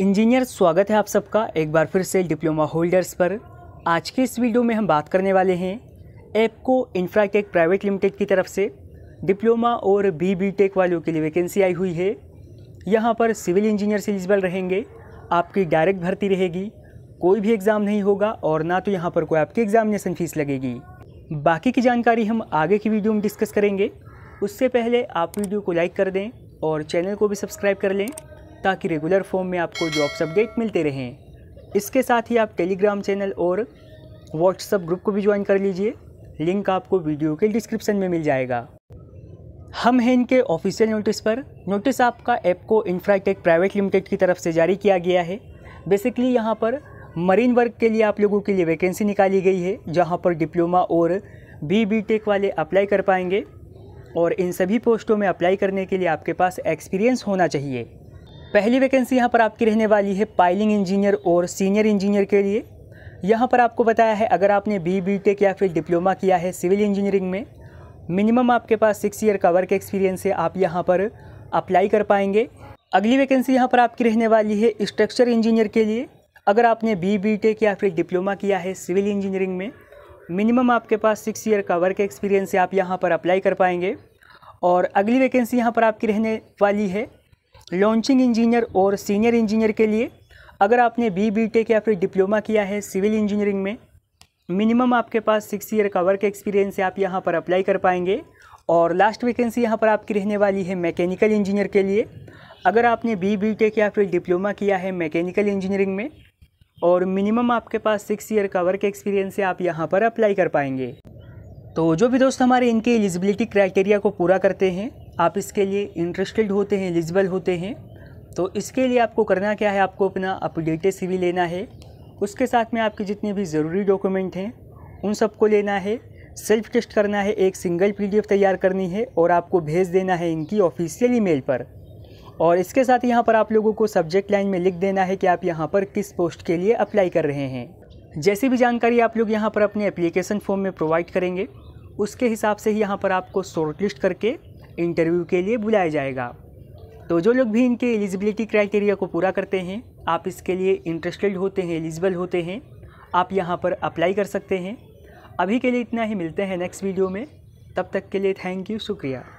engineer स्वागत है आप सबका एक बार फिर से डिप्लोमा होल्डर्स पर आज के इस वीडियो में हम बात करने वाले हैं एपको इंफ्राटेक प्राइवेट लिमिटेड की तरफ से डिप्लोमा और बी बी टेक वालों के लिए वैकेंसी आई हुई है यहाँ पर सिविल इंजीनियर्स एलिजिबल रहेंगे आपकी डायरेक्ट भर्ती रहेगी कोई भी एग्ज़ाम नहीं होगा और ना तो यहाँ पर कोई आपकी एग्ज़ामिनेसन फ़ीस लगेगी बाकी की जानकारी हम आगे की वीडियो में डिस्कस करेंगे उससे पहले आप वीडियो को लाइक कर दें और चैनल को भी सब्सक्राइब कर लें ताकि रेगुलर फॉर्म में आपको जॉब्स अपडेट मिलते रहें इसके साथ ही आप टेलीग्राम चैनल और व्हाट्सअप ग्रुप को भी ज्वाइन कर लीजिए लिंक आपको वीडियो के डिस्क्रिप्शन में मिल जाएगा हम हैं इनके ऑफिशियल नोटिस पर नोटिस आपका ऐप को इंफ्राटेक प्राइवेट लिमिटेड की तरफ से जारी किया गया है बेसिकली यहाँ पर मरीन वर्क के लिए आप लोगों के लिए वैकेंसी निकाली गई है जहाँ पर डिप्लोमा और बी बी टेक वाले अप्लाई कर पाएंगे और इन सभी पोस्टों में अप्लाई करने के लिए आपके पास एक्सपीरियंस होना चाहिए पहली वैकेंसी यहाँ पर आपकी रहने वाली है पाइलिंग इंजीनियर और सीनियर इंजीनियर के लिए यहाँ पर आपको बताया है अगर आपने बी बी टेक या फिर डिप्लोमा किया है सिविल इंजीनियरिंग में मिनिमम आपके पास सिक्स ईयर का वर्क एक्सपीरियंस है आप यहाँ पर अप्लाई कर पाएंगे अगली वैकेंसी यहाँ पर आपकी रहने वाली है स्ट्रक्चर इंजीनियर के लिए अगर आपने बी बी टेक या फिर डिप्लोमा किया है सिविल इंजीनियरिंग में मिनिमम आपके पास सिक्स ईयर का वर्क एक्सपीरियंस है आप यहाँ पर अप्लाई कर पाएंगे और अगली वैकेंसी यहाँ पर आपकी रहने वाली है लॉन्चिंग इंजीनियर और सीनियर इंजीनियर के लिए अगर आपने बी बी टेक या फिर डिप्लोमा किया है सिविल इंजीनियरिंग में मिनिमम आपके पास सिक्स ईयर का वर्क एक्सपीरियंस है आप यहाँ पर अप्लाई कर पाएंगे और लास्ट वैकेंसी यहाँ पर आपकी रहने वाली है मैकेनिकल इंजीनियर के लिए अगर आपने बी बी टेक या फिर डिप्लोमा किया है मैकेनिकल इंजीनियरिंग में और मिनिमम आपके पास सिक्स ईयर का वर्क एक्सपीरियंस है आप यहाँ पर अप्लाई कर पाएंगे तो जो भी दोस्त हमारे इनके एलिजिबिलिटी क्राइटेरिया को पूरा करते हैं आप इसके लिए इंटरेस्टेड होते हैं एलिजिबल होते हैं तो इसके लिए आपको करना क्या है आपको अपना अपडेटे सीवी लेना है उसके साथ में आपके जितने भी ज़रूरी डॉक्यूमेंट हैं उन सबको लेना है सेल्फ टेस्ट करना है एक सिंगल पीडीएफ तैयार करनी है और आपको भेज देना है इनकी ऑफिशियल ईमेल पर और इसके साथ यहाँ पर आप लोगों को सब्जेक्ट लाइन में लिख देना है कि आप यहाँ पर किस पोस्ट के लिए अप्लाई कर रहे हैं जैसी भी जानकारी आप लोग यहाँ पर अपने एप्लीकेशन फॉर्म में प्रोवाइड करेंगे उसके हिसाब से ही यहाँ पर आपको शॉर्ट लिस्ट करके इंटरव्यू के लिए बुलाया जाएगा तो जो लोग भी इनके एलिजिबिलिटी क्राइटेरिया को पूरा करते हैं आप इसके लिए इंटरेस्टेड होते हैं एलिजिबल होते हैं आप यहाँ पर अप्लाई कर सकते हैं अभी के लिए इतना ही मिलते हैं नेक्स्ट वीडियो में तब तक के लिए थैंक यू शुक्रिया